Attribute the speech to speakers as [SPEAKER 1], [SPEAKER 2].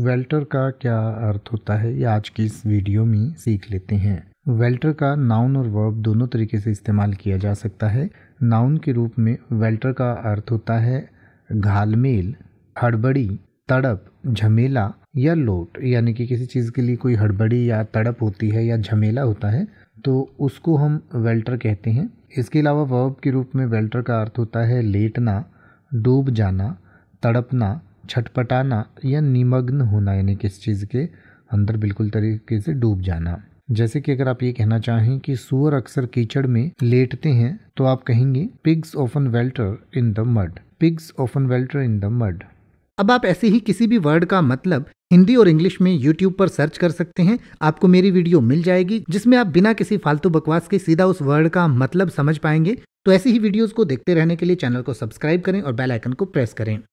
[SPEAKER 1] welter का क्या अर्थ होता है ये आज की इस वीडियो में सीख लेते हैं वेल्टर का नाउन और वर्ब दोनों तरीके से इस्तेमाल किया जा सकता है नाउन के रूप में वेल्टर का अर्थ होता है घालमेल हड़बड़ी तड़प झमेला या लोट यानी कि किसी चीज़ के लिए कोई हड़बड़ी या तड़प होती है या झमेला होता है तो उसको हम वेल्टर कहते हैं इसके अलावा वर्ब के रूप में वेल्टर का अर्थ होता है लेटना डूब जाना तड़पना छटपटाना या निमग्न होना यानी किस चीज़ के अंदर बिल्कुल तरीके से डूब जाना जैसे कि अगर आप ये कहना चाहें कि सुअर अक्सर कीचड़ में लेटते हैं तो आप कहेंगे pigs often welter in the mud pigs often welter in the mud अब आप ऐसे ही किसी भी वर्ड का मतलब हिंदी और इंग्लिश में यूट्यूब पर सर्च कर सकते हैं आपको मेरी वीडियो मिल जाएगी जिसमें आप बिना किसी फालतू बकवास के सीधा उस वर्ड का मतलब समझ पाएंगे तो ऐसी ही वीडियोस को देखते रहने के लिए चैनल को सब्सक्राइब करें और बेल आइकन को प्रेस करें